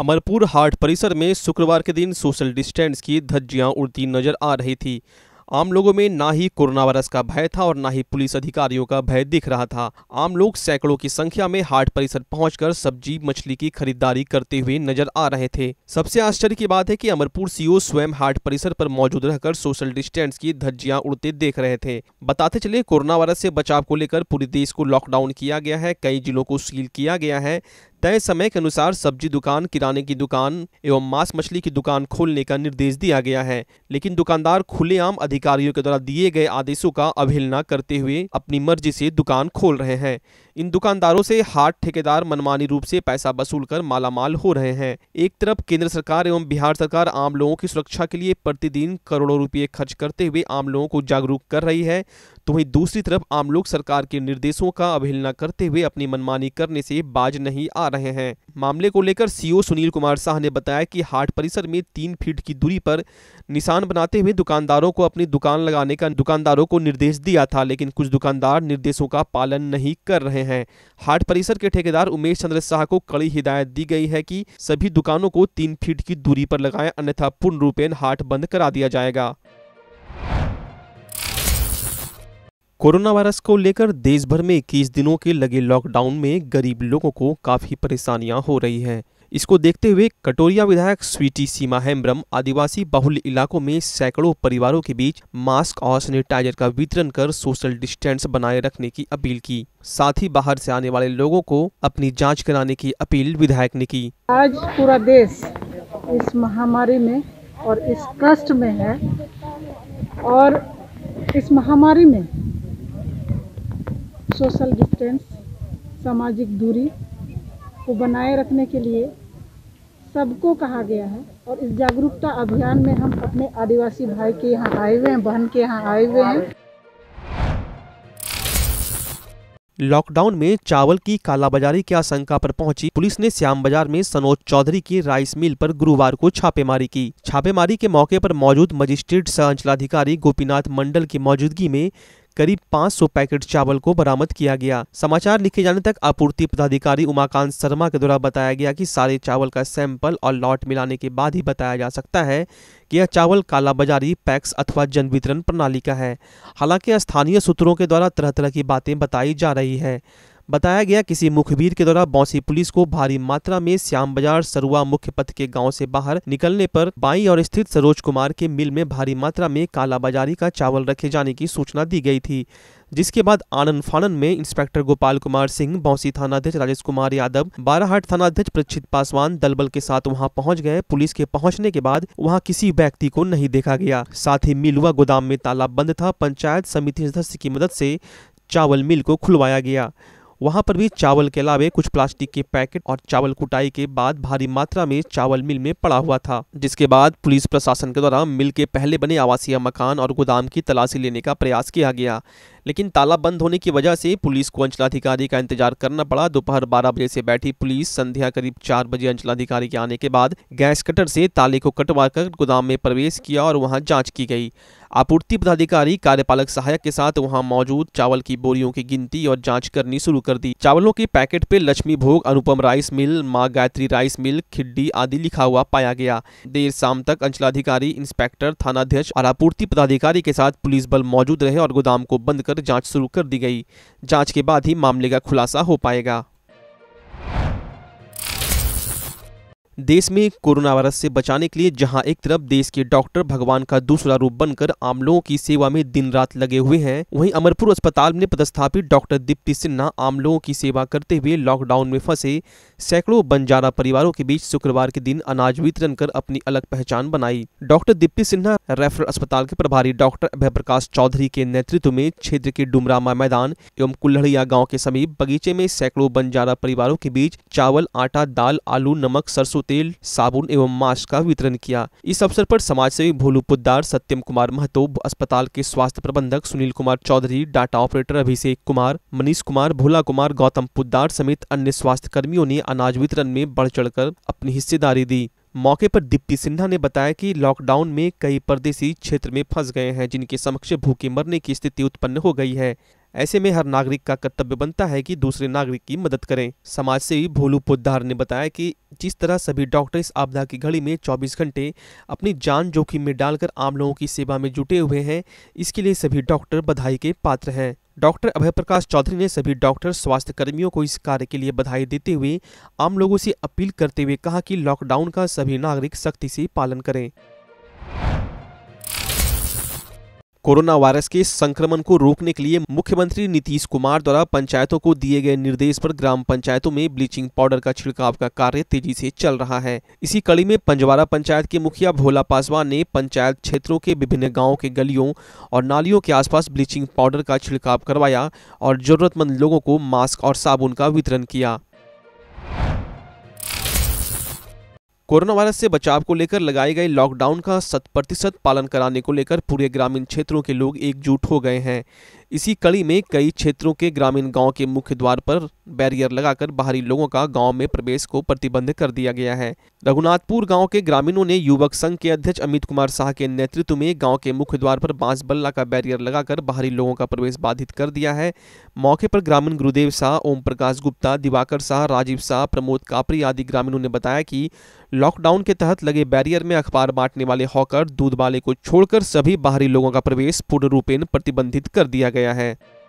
अमरपुर हाट परिसर में शुक्रवार के दिन सोशल डिस्टेंस की धज्जियां उड़ती नजर आ रही थी आम लोगों में ना ही कोरोना वायरस का भय था और ना ही पुलिस अधिकारियों का भय दिख रहा था आम लोग सैकड़ों की संख्या में हाट परिसर पहुंचकर सब्जी मछली की खरीदारी करते हुए नजर आ रहे थे सबसे आश्चर्य की बात है कि अमरपुर सीओ स्वयं हाट परिसर पर मौजूद रहकर सोशल डिस्टेंस की धज्जियां उड़ते देख रहे थे बताते चले कोरोना वायरस से बचाव को लेकर पूरे देश को लॉकडाउन किया गया है कई जिलों को सील किया गया है तय समय के अनुसार सब्जी दुकान किराने की दुकान एवं मांस मछली की दुकान खोलने का निर्देश दिया गया है लेकिन दुकानदार खुलेआम अधिकारियों के द्वारा दिए गए आदेशों का अवहेलना करते हुए अपनी मर्जी से दुकान खोल रहे हैं इन दुकानदारों से हाट ठेकेदार मनमानी रूप से पैसा वसूल कर मालामाल हो रहे हैं एक तरफ केंद्र सरकार एवं बिहार सरकार आम लोगों की सुरक्षा के लिए प्रतिदिन करोड़ों रुपए खर्च करते हुए आम लोगों को जागरूक कर रही है तो वहीं दूसरी तरफ आम लोग सरकार के निर्देशों का अवहेलना करते हुए अपनी मनमानी करने से बाज नहीं आ रहे हैं मामले को लेकर सीओ सुनील कुमार शाह ने बताया कि हाट परिसर में तीन फीट की दूरी पर निशान बनाते हुए दुकानदारों को अपनी दुकान लगाने का दुकानदारों को निर्देश दिया था लेकिन कुछ दुकानदार निर्देशों का पालन नहीं कर रहे हैं हाट परिसर के ठेकेदार उमेश चंद्र शाह को कड़ी हिदायत दी गई है कि सभी दुकानों को तीन फीट की दूरी पर लगाएं अन्यथा पूर्ण रूपेण हाट बंद करा दिया जाएगा कोरोना वायरस को लेकर देश भर में इक्कीस दिनों के लगे लॉकडाउन में गरीब लोगों को काफी परेशानियां हो रही हैं इसको देखते हुए कटोरिया विधायक स्वीटी सीमा हेम्ब्रम आदिवासी बहुल इलाकों में सैकड़ों परिवारों के बीच मास्क और सैनिटाइजर का वितरण कर सोशल डिस्टेंस बनाए रखने की अपील की साथ ही बाहर से आने वाले लोगों को अपनी जांच कराने की अपील विधायक ने की आज पूरा देश इस महामारी में और इस कष्ट में है और इस महामारी में सोशल डिस्टेंस सामाजिक दूरी को बनाए रखने के लिए सबको कहा गया है और इस जागरूकता अभियान में हम अपने आदिवासी भाई के यहाँ आए हुए हैं बहन के यहाँ आए हुए हैं लॉकडाउन में चावल की कालाबाजारी की आशंका पर पहुंची पुलिस ने श्याम बाजार में सनोज चौधरी की राइस मिल पर गुरुवार को छापेमारी की छापेमारी के मौके पर मौजूद मजिस्ट्रेट सह अंचलाधिकारी गोपीनाथ मंडल की मौजूदगी में करीब 500 पैकेट चावल को बरामद किया गया समाचार लिखे जाने तक आपूर्ति पदाधिकारी उमाकांत शर्मा के द्वारा बताया गया कि सारे चावल का सैंपल और लॉट मिलाने के बाद ही बताया जा सकता है कि यह चावल कालाबाजारी पैक्स अथवा जन वितरण प्रणाली का है हालांकि स्थानीय सूत्रों के द्वारा तरह तरह की बातें बताई जा रही है बताया गया किसी मुखबिर के द्वारा बौसी पुलिस को भारी मात्रा में श्याम बाजार सरुआ मुख्य पथ के गांव से बाहर निकलने पर बाई और स्थित सरोज कुमार के मिल में भारी मात्रा में कालाबाजारी का चावल रखे जाने की सूचना दी गई थी जिसके बाद आनंद फानन में इंस्पेक्टर गोपाल कुमार सिंह बौसी थानाध्यक्ष राजेश कुमार यादव बाराहाट थानाध्यक्ष प्रक्षित पासवान दलबल के साथ वहां पहुंच गए पुलिस के पहुंचने के बाद वहां किसी व्यक्ति को नहीं देखा गया साथ ही मिलुआ गोदाम में ताला बंद था पंचायत समिति सदस्य की मदद से चावल मिल को खुलवाया गया वहां पर भी चावल के अलावे कुछ प्लास्टिक के पैकेट और चावल कुटाई के बाद भारी मात्रा में चावल मिल में पड़ा हुआ था जिसके बाद पुलिस प्रशासन के द्वारा मिल के पहले बने आवासीय मकान और गोदाम की तलाशी लेने का प्रयास किया गया लेकिन ताला बंद होने की वजह से पुलिस को अंचलाधिकारी का इंतजार करना पड़ा दोपहर बारह बजे से बैठी पुलिस संध्या करीब चार बजे अंचलाधिकारी के आने के बाद गैस कटर से ताले को कटवा कर गोदाम में प्रवेश किया और वहाँ जाँच की गई आपूर्ति पदाधिकारी कार्यपालक सहायक के साथ वहां मौजूद चावल की बोरियों की गिनती और जांच करनी शुरू कर दी चावलों के पैकेट पे लक्ष्मी भोग अनुपम राइस मिल माँ गायत्री राइस मिल खिड्डी आदि लिखा हुआ पाया गया देर शाम तक अंचलाधिकारी इंस्पेक्टर थानाध्यक्ष और आपूर्ति पदाधिकारी के साथ पुलिस बल मौजूद रहे और गोदाम को बंद कर जांच शुरू कर दी गई जांच के बाद ही मामले का खुलासा हो पाएगा देश में कोरोना वायरस से बचाने के लिए जहां एक तरफ देश के डॉक्टर भगवान का दूसरा रूप बनकर आम लोगों की सेवा में दिन रात लगे हुए हैं वहीं अमरपुर अस्पताल में पदस्थापित डॉक्टर दीप्ति सिन्हा आम लोगों की सेवा करते हुए लॉकडाउन में फंसे सैकड़ों बंजारा परिवारों के बीच शुक्रवार के दिन अनाज वितरण कर अपनी अलग पहचान बनाई डॉक्टर दीप्ति सिन्हा रेफरल अस्पताल के प्रभारी डॉक्टर अभय प्रकाश चौधरी के नेतृत्व में क्षेत्र के डुमरामा मैदान एवं कुल्हड़िया गाँव के समीप बगीचे में सैकड़ों बंजारा परिवारों के बीच चावल आटा दाल आलू नमक सरसों तेल साबुन एवं मास्क का वितरण किया इस अवसर पर समाज सेवी भोलू पुद्दार सत्यम कुमार महतो अस्पताल के स्वास्थ्य प्रबंधक सुनील कुमार चौधरी डाटा ऑपरेटर अभिषेक कुमार मनीष कुमार भोला कुमार गौतम पुद्दार समेत अन्य स्वास्थ्य कर्मियों ने अनाज वितरण में बढ़ चढ़कर अपनी हिस्सेदारी दी मौके पर दीप्ति सिन्हा ने बताया कि लॉकडाउन में कई परदेसी क्षेत्र में फंस गए हैं जिनके समक्ष भूखे मरने की स्थिति उत्पन्न हो गई है ऐसे में हर नागरिक का कर्तव्य बनता है कि दूसरे नागरिक की मदद करें समाज सेवी भोलू पोद्धार ने बताया कि जिस तरह सभी डॉक्टर इस आपदा की घड़ी में 24 घंटे अपनी जान जोखिम में डालकर आम लोगों की सेवा में जुटे हुए हैं इसके लिए सभी डॉक्टर बधाई के पात्र हैं डॉक्टर अभय प्रकाश चौधरी ने सभी डॉक्टर स्वास्थ्य कर्मियों को इस कार्य के लिए बधाई देते हुए आम लोगों से अपील करते हुए कहा कि लॉकडाउन का सभी नागरिक सख्ती से पालन करें कोरोना वायरस के संक्रमण को रोकने के लिए मुख्यमंत्री नीतीश कुमार द्वारा पंचायतों को दिए गए निर्देश पर ग्राम पंचायतों में ब्लीचिंग पाउडर का छिड़काव का कार्य तेजी से चल रहा है इसी कड़ी में पंजवारा पंचायत के मुखिया भोला पासवान ने पंचायत क्षेत्रों के विभिन्न गाँव के गलियों और नालियों के आसपास ब्लीचिंग पाउडर का छिड़काव करवाया और जरूरतमंद लोगों को मास्क और साबुन का वितरण किया कोरोना वायरस से बचाव को लेकर लगाए गए लॉकडाउन का शत प्रतिशत पालन कराने को लेकर पूरे ग्रामीण क्षेत्रों के लोग एकजुट हो गए हैं इसी कड़ी में कई क्षेत्रों के ग्रामीण गांव के मुख्य द्वार पर बैरियर लगाकर बाहरी लोगों का गांव में प्रवेश को प्रतिबंध कर दिया गया है रघुनाथपुर गांव के ग्रामीणों ने युवक संघ के अध्यक्ष अमित कुमार शाह के नेतृत्व में गाँव के मुख्य द्वार पर बांस बल्ला का बैरियर लगाकर बाहरी लोगों का प्रवेश बाधित कर दिया है मौके पर ग्रामीण गुरुदेव शाह ओम प्रकाश गुप्ता दिवाकर शाह राजीव शाह प्रमोद कापरी आदि ग्रामीणों ने बताया कि लॉकडाउन के तहत लगे बैरियर में अखबार बांटने वाले हॉकर दूध वाले को छोड़कर सभी बाहरी लोगों का प्रवेश पूर्ण रूपेण प्रतिबंधित कर दिया गया है